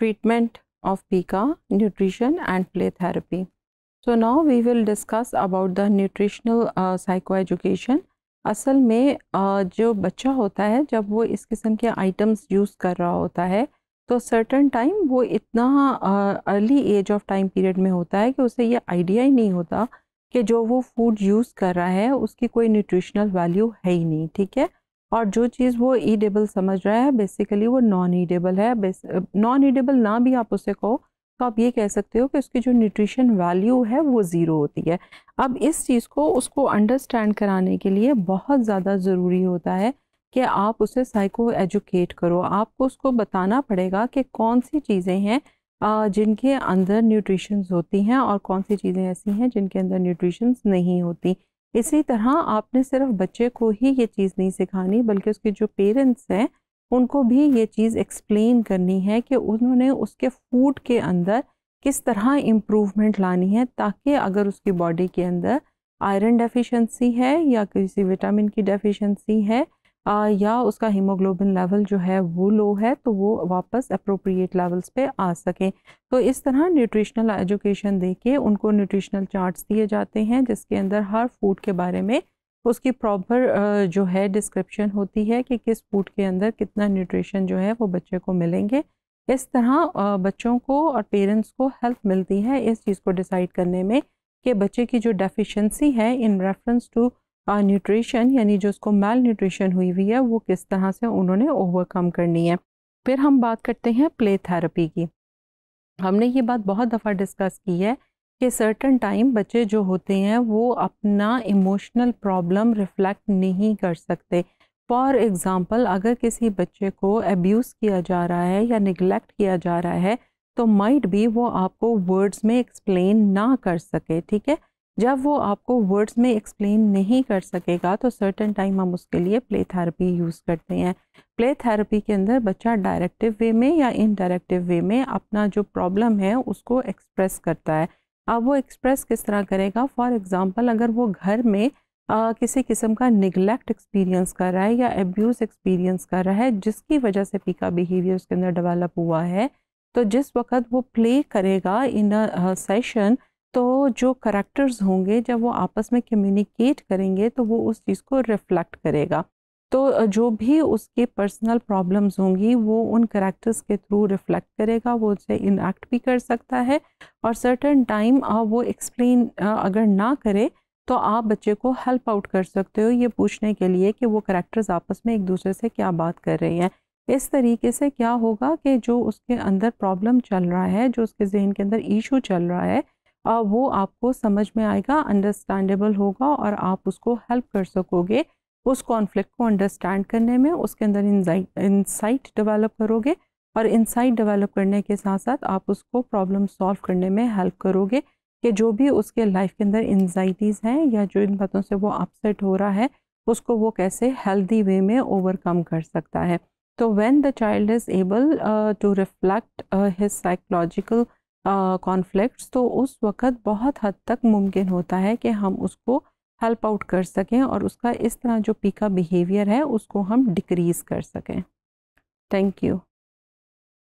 treatment of pica, nutrition and play therapy. So now we will discuss about the nutritional uh, psychoeducation. असल में uh, जो बच्चा होता है जब वो इस किस्म के आइटम्स यूज़ कर रहा होता है तो सर्टन टाइम वो इतना early age of time period में होता है कि उसे ये आइडिया ही नहीं होता कि जो वो फूड यूज़ कर रहा है उसकी कोई न्यूट्रिशनल वैल्यू है ही नहीं ठीक है और जो चीज़ वो ईडेबल समझ रहा है बेसिकली वो नॉन ईडेबल है नॉन ईडेबल ना भी आप उसे कहो तो आप ये कह सकते हो कि उसकी जो न्यूट्रिशन वैल्यू है वो ज़ीरो होती है अब इस चीज़ को उसको अंडरस्टैंड कराने के लिए बहुत ज़्यादा ज़रूरी होता है कि आप उसे साइको एजुकेट करो आपको उसको बताना पड़ेगा कि कौन सी चीज़ें हैं जिनके अंदर न्यूट्रिशंस होती हैं और कौन सी चीज़ें ऐसी हैं जिनके अंदर न्यूट्रिशंस नहीं होती इसी तरह आपने सिर्फ बच्चे को ही ये चीज़ नहीं सिखानी बल्कि उसके जो पेरेंट्स हैं उनको भी ये चीज़ एक्सप्लेन करनी है कि उन्होंने उसके फूड के अंदर किस तरह इम्प्रूवमेंट लानी है ताकि अगर उसकी बॉडी के अंदर आयरन डेफिशिएंसी है या किसी विटामिन की डेफिशिएंसी है आ, या उसका हीमोग्लोबिन लेवल जो है वो लो है तो वो वापस अप्रोप्रिएट लेवल्स पे आ सकें तो इस तरह न्यूट्रिशनल एजुकेशन दे के उनको न्यूट्रिशनल चार्ट्स दिए जाते हैं जिसके अंदर हर फूड के बारे में उसकी प्रॉपर जो है डिस्क्रिप्शन होती है कि किस फूड के अंदर कितना न्यूट्रिशन जो है वो बच्चे को मिलेंगे इस तरह बच्चों को और पेरेंट्स को हेल्प मिलती है इस चीज़ को डिसाइड करने में कि बच्चे की जो डेफिशिएंसी है इन रेफरेंस टू न्यूट्रिशन यानी जो उसको मेल न्यूट्रिशन हुई हुई है वो किस तरह से उन्होंने ओवरकम करनी है फिर हम बात करते हैं प्ले थेरेपी की हमने ये बात बहुत दफ़ा डिस्कस की है कि सर्टन टाइम बच्चे जो होते हैं वो अपना इमोशनल प्रॉब्लम रिफ्लेक्ट नहीं कर सकते फॉर एग्ज़ाम्पल अगर किसी बच्चे को अब्यूज़ किया जा रहा है या निगलेक्ट किया जा रहा है तो माइट भी वो आपको वर्ड्स में एक्सप्लेन ना कर सके ठीक है जब वो आपको वर्ड्स में एक्सप्लेन नहीं कर सकेगा तो सर्टन टाइम हम उसके लिए प्ले थेरेपी यूज़ करते हैं प्ले थेरेपी के अंदर बच्चा डायरेक्टिव वे में या इनडायरेक्टिव वे में अपना जो प्रॉब्लम है उसको एक्सप्रेस करता है अब वो एक्सप्रेस किस तरह करेगा फॉर एग्ज़ाम्पल अगर वो घर में आ, किसी किस्म का निगलेक्ट एक्सपीरियंस कर रहा है या एब्यूज़ एक्सपीरियंस कर रहा है जिसकी वजह से पीका बिहेवियर उसके अंदर डेवलप हुआ है तो जिस वक्त वो प्ले करेगा इन सेशन सेशन तो जो करेक्टर्स होंगे जब वो आपस में कम्युनिकेट करेंगे तो वो उस चीज़ को रिफ्लेक्ट करेगा तो जो भी उसके पर्सनल प्रॉब्लम्स होंगी वो उन करेक्टर्स के थ्रू रिफ्लेक्ट करेगा वो उसे इनएक्ट भी कर सकता है और सर्टन टाइम वो एक्सप्लेन अगर ना करे तो आप बच्चे को हेल्प आउट कर सकते हो ये पूछने के लिए कि वो करैक्टर्स आपस में एक दूसरे से क्या बात कर रहे हैं इस तरीके से क्या होगा कि जो उसके अंदर प्रॉब्लम चल रहा है जो उसके जहन के अंदर ईशू चल रहा है वो आपको समझ में आएगा अंडरस्टैंडेबल होगा और आप उसको हेल्प कर सकोगे उस कॉन्फ्लिक्ट को अंडरस्टैंड करने में उसके अंदर इंसाइट डेवलप करोगे और इंसाइट डेवलप करने के साथ साथ आप उसको प्रॉब्लम सॉल्व करने में हेल्प करोगे कि जो भी उसके लाइफ के अंदर एनजाइटीज़ हैं या जो इन बातों से वो अपसेट हो रहा है उसको वो कैसे हेल्दी वे में ओवरकम कर सकता है तो when the child is able to reflect his psychological conflicts तो उस वक़्त बहुत हद तक मुमकिन होता है कि हम उसको हेल्प आउट कर सकें और उसका इस तरह जो पीका बिहेवियर है उसको हम डिक्रीज़ कर सकें थैंक यू